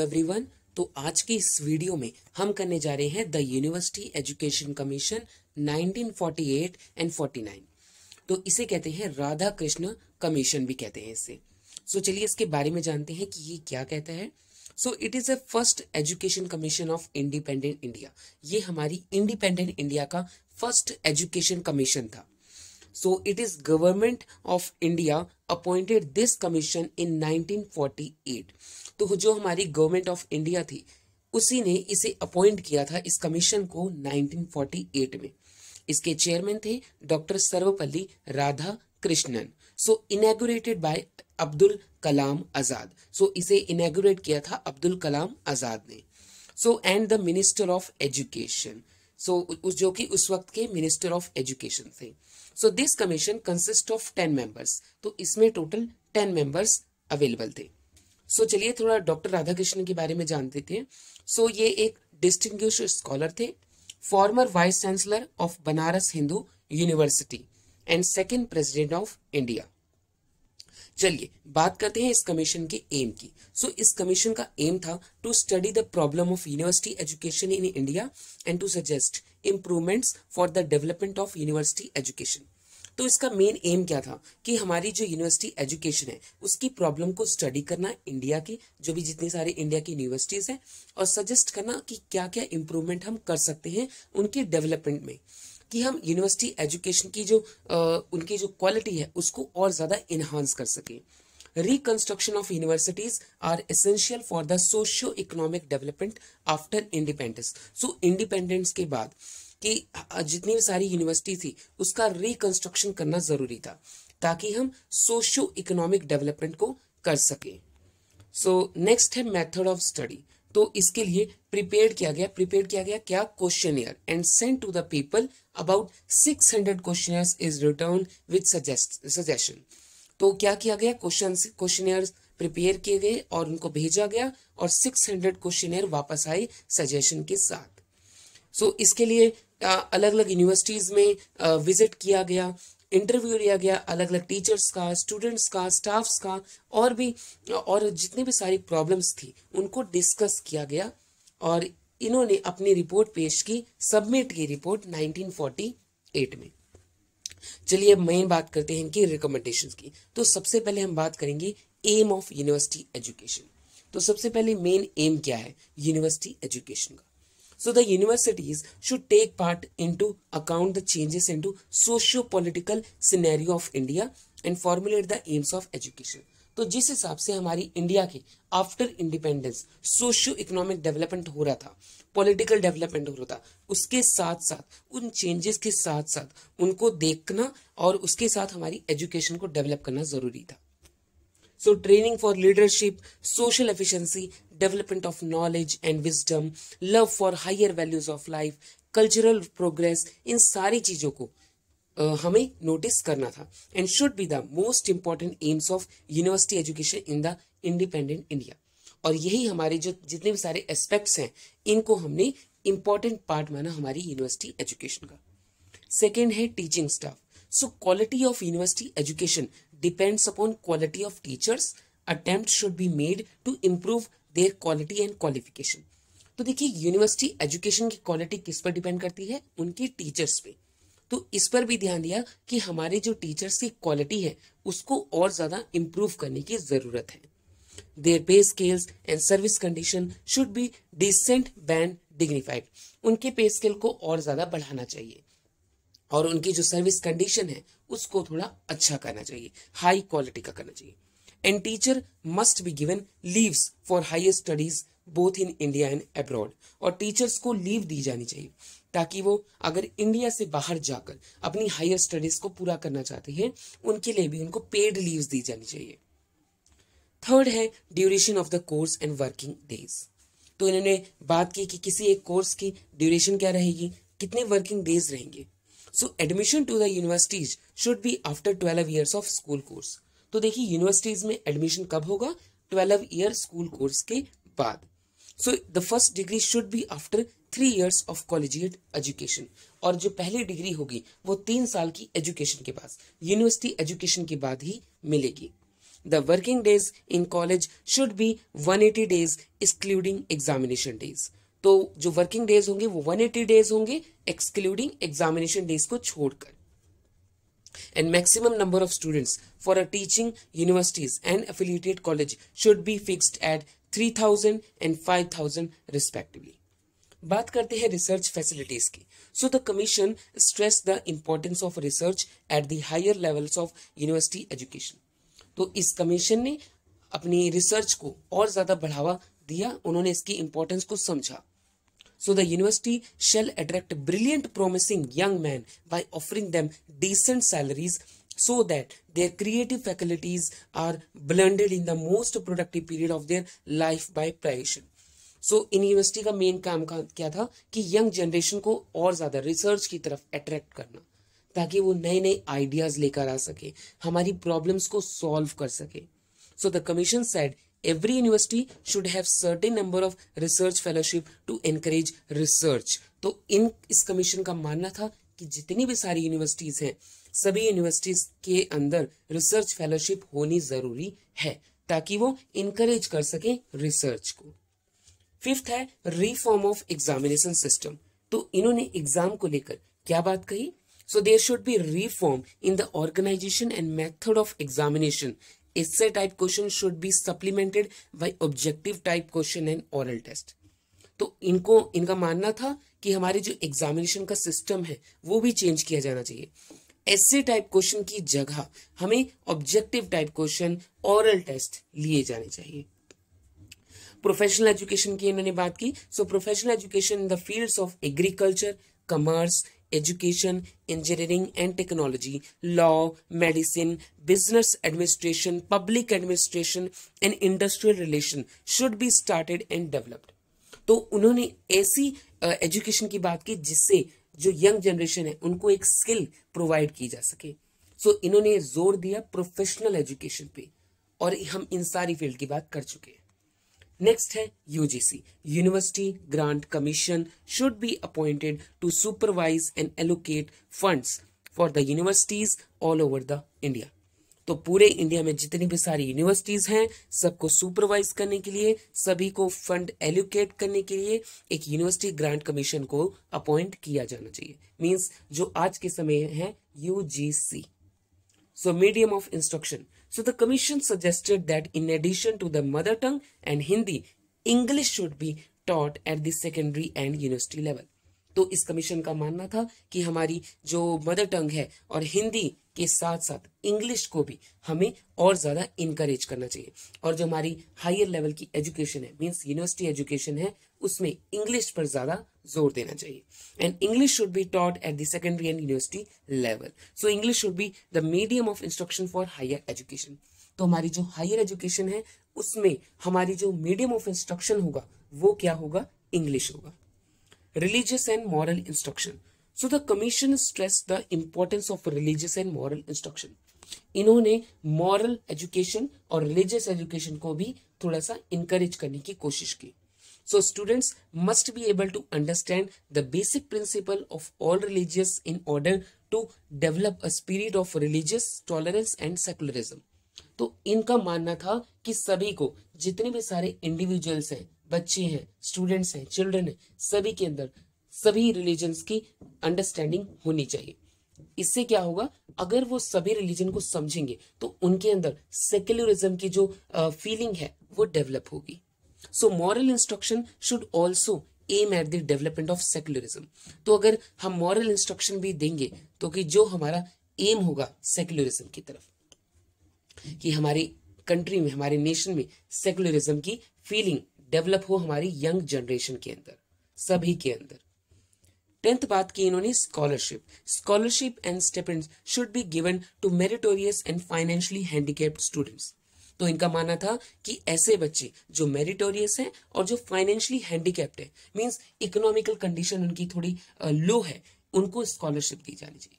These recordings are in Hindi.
एवरीवन तो आज के इस वीडियो में हम करने जा रहे हैं the university education commission 1948 and 49 तो इसे कहते हैं राधा कृष्ण कमीशन भी कहते हैं इसे सो so, चलिए इसके बारे में जानते हैं कि ये क्या कहता है so it is a first education commission of independent India ये हमारी इंडिपेंडेंट इंडिया का फर्स्ट एजुकेशन कमीशन था So it is government of India appointed this commission in 1948. तो जो हमारी गवर्नमेंट ऑफ इंडिया थी उसी ने इसे अपॉइंट किया था इस कमीशन को 1948 में इसके चेयरमैन थे doctor Sarvepalli Radhakrishnan so inaugurated by Abdul Kalam Azad so so, इसे इनेगोरेट किया था अब्दुल कलाम आजाद ने so and the minister of education so जो कि उस वक्त के मिनिस्टर ऑफ एजुकेशन थे so this commission consist of ten members तो इसमें टोटल टेन मेंबर्स अवेलेबल थे सो so, चलिए थोड़ा डॉक्टर राधाकृष्णन के बारे में जानते थे सो so, ये एक डिस्टिंग स्कॉलर थे former vice chancellor of Banaras Hindu university and second president of India चलिए बात करते हैं इस कमीशन के एम की सो so, इस कमीशन का एम था to study the problem of university education in India and to suggest improvements for the development of university education तो इसका मेन एम क्या था कि हमारी जो यूनिवर्सिटी एजुकेशन है उसकी प्रॉब्लम को स्टडी करना इंडिया की जो भी जितनी सारी इंडिया की यूनिवर्सिटीज़ हैं और सजेस्ट करना कि क्या क्या इम्प्रूवमेंट हम कर सकते हैं उनके डेवलपमेंट में कि हम यूनिवर्सिटी एजुकेशन की जो आ, उनकी जो क्वालिटी है उसको और ज़्यादा इन्हांस कर सकें reconstruction of universities are essential for the socio economic development after independence So independence के बाद कि जितनी भी सारी यूनिवर्सिटी थी उसका रिकंस्ट्रक्शन करना जरूरी था ताकि हम सोशो इकोनॉमिक डेवलपमेंट को कर सकें सो नेक्स्ट है मेथड ऑफ स्टडी तो इसके लिए प्रिपेयर किया गया प्रिपेयर किया गया क्या question and send to the people about hundred question is return with suggestion तो क्या किया गया क्वेश्चन क्वेश्चनियर प्रिपेयर किए गए और उनको भेजा गया और 600 हंड्रेड क्वेश्चनियर वापस आए सजेशन के साथ सो so, इसके लिए अलग अलग यूनिवर्सिटीज में विजिट किया गया इंटरव्यू लिया गया अलग अलग टीचर्स का स्टूडेंट्स का स्टाफ्स का और भी और जितनी भी सारी प्रॉब्लम्स थी उनको डिस्कस किया गया और इन्होंने अपनी रिपोर्ट पेश की सबमिट की रिपोर्ट 1948 में चलिए अब मेन बात करते हैं इनकी रिकमेंडेशंस की तो सबसे पहले हम बात करेंगे एम ऑफ यूनिवर्सिटी एजुकेशन तो सबसे पहले मेन एम क्या है यूनिवर्सिटी एजुकेशन का so the universities should take part into account the changes into socio political scenario of India and formulate the aims of education तो जिस हिसाब से हमारी इंडिया के after independence socio economic development हो रहा था पॉलिटिकल डेवलपमेंट हो रहा था उसके साथ साथ उन चेंजेस के साथ साथ उनको देखना और उसके साथ हमारी एजुकेशन को डेवलप करना ज़रूरी था so training for leadership social efficiency development of knowledge and wisdom love for higher values of life cultural progress इन सारी चीज़ों को हमें नोटिस करना था and should be the most important aims of university education in the independent India और यही हमारे जो जितने भी सारे एस्पेक्ट्स हैं इनको हमने इम्पॉर्टेंट पार्ट माना हमारी यूनिवर्सिटी एजुकेशन का सेकेंड है teaching staff so quality of university education depends upon quality of teachers attempt should be made to improve their quality and qualification तो देखिए यूनिवर्सिटी एजुकेशन की क्वालिटी किस पर डिपेंड करती है उनके टीचर्स पे तो इस पर भी ध्यान दिया कि हमारे जो टीचर्स की क्वालिटी है उसको और ज़्यादा इम्प्रूव करने की ज़रूरत है their pay scales and service condition should be decent and dignified. unke pay scale ko और ज्यादा बढ़ाना चाहिए और उनकी जो सर्विस कंडीशन है उसको थोड़ा अच्छा करना चाहिए हाई क्वालिटी का करना चाहिए and teacher must be given leaves for higher studies both in India and abroad और टीचर्स को लीव दी जानी चाहिए ताकि वो अगर इंडिया से बाहर जाकर अपनी हायर स्टडीज को पूरा करना चाहते हैं उनके लिए भी उनको पेड लीव्स दी जानी चाहिए थर्ड है duration of the course and working days तो इन्होंने बात की कि किसी एक कोर्स की ड्यूरेशन क्या रहेगी कितने वर्किंग डेज रहेंगे so admission to the universities should be after twelve years of school course तो देखिए यूनिवर्सिटीज में एडमिशन कब होगा ट्वेल्व ईयर स्कूल कोर्स के बाद so the first degree should be after three years of collegiate education और जो पहली डिग्री होगी वो तीन साल की एजुकेशन के बाद यूनिवर्सिटी एजुकेशन के बाद ही मिलेगी The working days in college should be 180 days excluding examination days. तो जो वर्किंग डेज होंगे वो 180 डेज होंगे एक्सक्लूडिंग एग्जामिनेशन डेज को छोड़कर and maximum number of students for a teaching universities and affiliated college should be fixed at 3000 and 5000 respectively बात करते हैं रिसर्च फैसिलिटीज की so the commission stress the importance of research at the higher levels of university education तो इस कमीशन ने अपनी रिसर्च को और ज्यादा बढ़ावा दिया उन्होंने इसकी इंपॉर्टेंस को समझा so the university shall attract brilliant promising young man by offering them decent salaries so that their creative faculties are blended in the most productive period of their life by pressure so इन यूनिवर्सिटी का मेन काम का क्या था कि यंग जनरेशन को और ज्यादा रिसर्च की तरफ अट्रैक्ट करना ताकि वो नए नए आइडियाज लेकर आ सके हमारी प्रॉब्लम्स को सॉल्व कर सके so the commission said every university should have certain number of research fellowship to encourage research तो इन इस कमीशन का मानना था कि जितनी भी सारी यूनिवर्सिटीज हैं सभी यूनिवर्सिटीज के अंदर रिसर्च फेलोशिप होनी जरूरी है ताकि वो इनकरेज कर सके रिसर्च को फिफ्थ है रिफॉर्म ऑफ एग्जामिनेशन सिस्टम तो इन्होंने एग्जाम को लेकर क्या बात कही So there should be reform in the organization and method of examination. Essay type question should be supplemented by objective type question and oral test. तो इनको इनका मानना था कि हमारे जो एग्जामिनेशन का सिस्टम है वो भी चेंज किया जाना चाहिए ऐसे टाइप क्वेश्चन की जगह हमें objective type question oral test लिए जाने चाहिए प्रोफेशनल एजुकेशन की इन्होंने बात की so professional education in the fields of agriculture commerce education engineering and technology law medicine business administration public administration and industrial relation should be started and developed तो उन्होंने ऐसी एजुकेशन uh, की बात की जिससे जो यंग जनरेशन है उनको एक स्किल प्रोवाइड की जा सके सो so, इन्होंने जोर दिया प्रोफेशनल एजुकेशन पे और हम इन सारी फील्ड की बात कर चुके हैं नेक्स्ट है UGC university grant commission should be appointed to supervise and allocate funds for the universities all over the India तो पूरे इंडिया में जितनी भी सारी यूनिवर्सिटीज हैं सबको सुपरवाइज करने के लिए सभी को फंड एलोकेट करने के लिए एक यूनिवर्सिटी ग्रांट कमीशन को अपॉइंट किया जाना चाहिए मींस जो आज के समय है UGC so medium of instruction So the commission suggested that in addition to the mother tongue and Hindi, English should be taught at the secondary and university level. तो इस कमीशन का मानना था कि हमारी जो मदर टंग है और हिंदी के साथ साथ इंग्लिश को भी हमें और ज़्यादा इनकरेज करना चाहिए और जो हमारी हायर लेवल की एजुकेशन है मींस यूनिवर्सिटी एजुकेशन है उसमें इंग्लिश पर ज्यादा जोर देना चाहिए and English should be taught at the secondary and university level so English should be the medium of instruction for higher education तो हमारी जो हायर एजुकेशन है उसमें हमारी जो मीडियम ऑफ इंस्ट्रक्शन होगा वो क्या होगा इंग्लिश होगा religious and moral instruction so the commission stress the importance of religious and moral instruction इन्होंने मॉरल एजुकेशन और रिलीजियस एजुकेशन को भी थोड़ा सा इंकरेज करने की कोशिश की So students must be able to understand the basic principle of all religious in order to develop a spirit of religious tolerance and secularism. तो इनका मानना था कि सभी को जितने भी सारे इंडिविजुअल्स हैं बच्चे हैं स्टूडेंट्स हैं चिल्ड्रन हैं सभी के अंदर सभी रिलीजन्स की अंडरस्टैंडिंग होनी चाहिए इससे क्या होगा अगर वो सभी रिलीजन को समझेंगे तो उनके अंदर सेक्युलरिज्म की जो फीलिंग है वो डेवलप होगी so moral instruction should also aim at the development of secularism तो अगर हम मॉरल इंस्ट्रक्शन भी देंगे तो कि जो हमारा एम होगा सेक्युलरिज्म की तरफ कि हमारी कंट्री में हमारे नेशन में सेक्युलरिज्म की फीलिंग डेवलप हो हमारी यंग जनरेशन के अंदर सभी के अंदर टेंथ बात की इन्होंने scholarship scholarship and stipend should be given to meritorious and financially handicapped students तो इनका मानना था कि ऐसे बच्चे जो मेरिटोरियस हैं और जो फाइनेंशियली हैंडीकैप्ड है मीन्स इकोनॉमिकल कंडीशन उनकी थोड़ी लो है उनको स्कॉलरशिप दी जानी चाहिए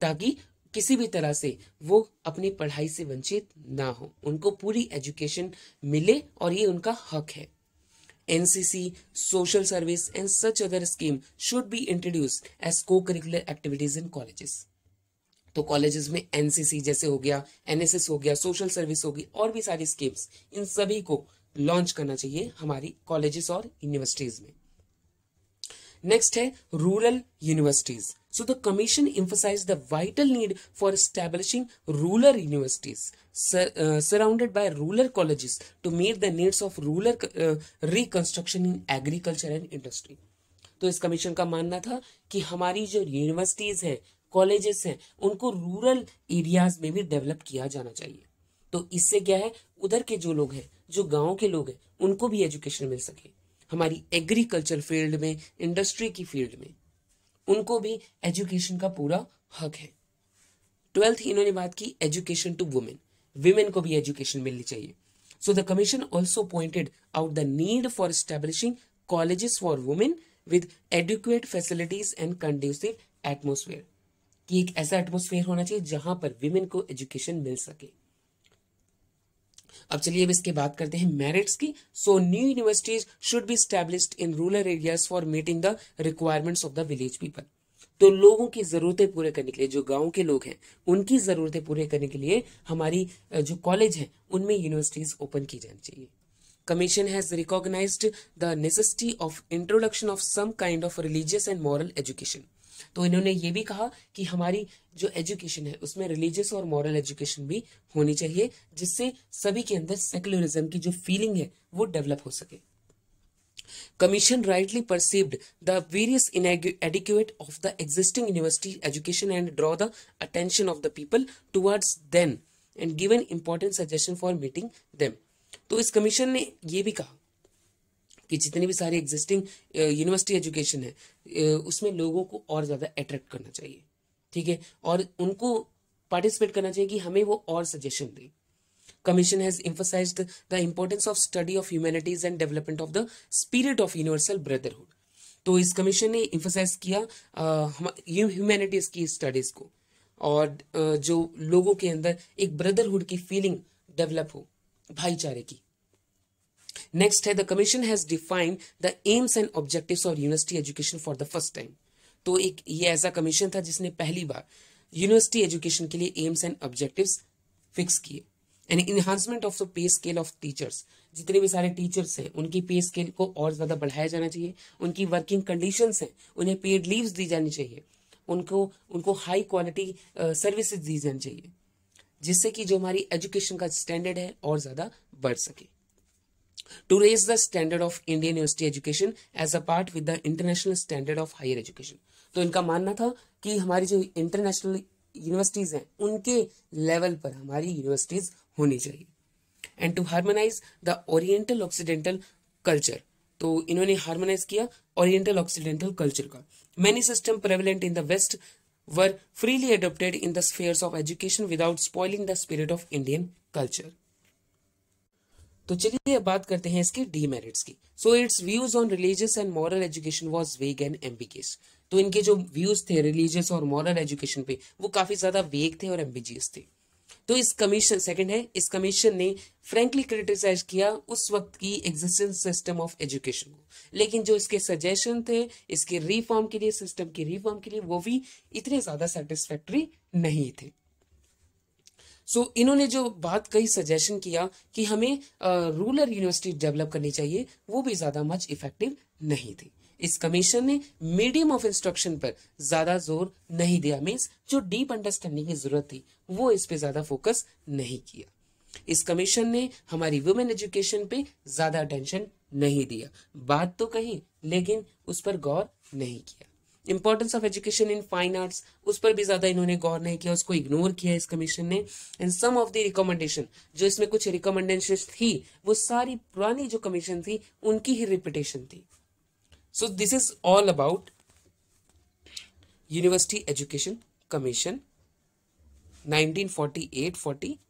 ताकि किसी भी तरह से वो अपनी पढ़ाई से वंचित ना हो उनको पूरी एजुकेशन मिले और ये उनका हक है NCC social service and such other scheme should be introduce as co curricular activities in colleges तो कॉलेजेस में एनसीसी जैसे हो गया एनएसएस हो गया सोशल सर्विस होगी और भी सारी स्कीम्स इन सभी को लॉन्च करना चाहिए हमारी कॉलेजेस और यूनिवर्सिटीज में नेक्स्ट है rural universities so the commission emphasize the vital need for establishing rural universities surrounded by rural colleges to meet the needs of rural reconstruction in agriculture and industry तो इस कमीशन का मानना था कि हमारी जो यूनिवर्सिटीज हैं कॉलेजेस हैं उनको रूरल एरियाज में भी डेवलप किया जाना चाहिए तो इससे क्या है उधर के जो लोग हैं जो गाँव के लोग हैं उनको भी एजुकेशन मिल सके हमारी एग्रीकल्चर फील्ड में इंडस्ट्री की फील्ड में उनको भी एजुकेशन का पूरा हक है ट्वेल्थ इन्होंने बात की एजुकेशन टू वुमेन वुमेन को भी एजुकेशन मिलनी चाहिए so the commission also pointed out the need for establishing colleges for women with adequate facilities and conducive atmosphere कि एक ऐसा एटमोसफेयर होना चाहिए जहां पर विमेन को एजुकेशन मिल सके अब चलिए अब इसके बात करते हैं मेरिट्स की so new universities should be establish in rural areas for meeting the requirements of the village people तो लोगों की ज़रूरतें पूरे करने के लिए जो गांव के लोग हैं उनकी ज़रूरतें पूरे करने के लिए हमारी जो कॉलेज है उनमें यूनिवर्सिटीज़ ओपन की जानी चाहिए commission has recognized the necessity of introduction of some kind of religious and moral education तो इन्होंने ये भी कहा कि हमारी जो एजुकेशन है उसमें रिलीजियस और मॉरल एजुकेशन भी होनी चाहिए जिससे सभी के अंदर सेकुलरिज्म की जो फीलिंग है वो डेवलप हो सके commission rightly perceived the various inadequate of the existing university education and draw the attention of the people towards then and given important suggestion for meeting them तो इस कमीशन ने ये भी कहा कि जितनी भी सारी एग्जिस्टिंग यूनिवर्सिटी एजुकेशन है उसमें लोगों को और ज़्यादा अट्रैक्ट करना चाहिए ठीक है और उनको पार्टिसिपेट करना चाहिए कि हमें वो और सजेशन दें commission has emphasize the importance of study of humanities and development of the spirit of universal brotherhood तो इस कमीशन ने इम्फोसाइज किया ह्यूमैनिटीज की स्टडीज को और uh, जो लोगों के अंदर एक ब्रदरहुड की फीलिंग डेवलप हो भाईचारे की नेक्स्ट है the commission has defined the aims and objectives of university education for the first time तो एक ये ऐसा कमीशन था जिसने पहली बार यूनिवर्सिटी एजुकेशन के लिए एम्स एंड ऑब्जेक्टिव्स फिक्स किए and enhancement of the pay scale of teachers जितने भी सारे टीचर्स हैं उनकी पे स्केल को और ज़्यादा बढ़ाया जाना चाहिए उनकी वर्किंग कंडीशन हैं उन्हें पेड लीव्स दी जानी चाहिए उनको उनको हाई क्वालिटी सर्विसेज दी जानी चाहिए जिससे कि जो हमारी एजुकेशन का स्टैंडर्ड है और ज़्यादा बढ़ सके to raise the standard of Indian university education as a part with the international standard of higher education. तो इनका मानना था कि हमारी जो इंटरनेशनल यूनिवर्सिटीज हैं उनके लेवल पर हमारी यूनिवर्सिटीज होनी चाहिए and to harmonise the oriental occidental culture तो इन्होंने हार्मोनाइज किया ओरिएंटल ऑक्सीडेंटल कल्चर का many system prevalent in the west were freely adopted in the spheres of education without spoiling the spirit of Indian culture तो चलिए अब बात करते हैं इसके डीमेरिट्स की so its views on religious and moral education was vague and ambiguous तो इनके जो व्यूज थे रिलीजियस और मॉरल एजुकेशन पे वो काफी ज्यादा वेग थे और एम्बिजियस थे तो इस कमीशन सेकंड है इस कमीशन ने फ्रेंकली क्रिटिसाइज किया उस वक्त की एग्जिस्टेंस सिस्टम ऑफ एजुकेशन को लेकिन जो इसके सजेशन थे इसके रिफॉर्म के लिए सिस्टम के रिफॉर्म के लिए वो भी इतने ज्यादा सेटिस्फैक्ट्री नहीं थे सो so, इन्होंने जो बात कही सजेशन किया कि हमें रूरल यूनिवर्सिटी डेवलप करनी चाहिए वो भी ज़्यादा मच इफेक्टिव नहीं थी इस कमीशन ने मीडियम ऑफ इंस्ट्रक्शन पर ज्यादा जोर नहीं दिया मीन्स जो डीप अंडरस्टैंडिंग की जरूरत थी वो इस पे ज्यादा फोकस नहीं किया इस कमीशन ने हमारी वुमेन एजुकेशन पे ज्यादा अटेंशन नहीं दिया बात तो कही लेकिन उस पर गौर नहीं किया importance of education in fine arts उस पर भी ज़्यादा इन्होंने गौर नहीं किया उसको इग्नोर किया इस कमीशन ने and some of the recommendation जो इसमें कुछ रिकमेंडेशन थी वो सारी पुरानी जो कमीशन थी उनकी ही रिपीटेशन थी so this is all about university education commission 1948-40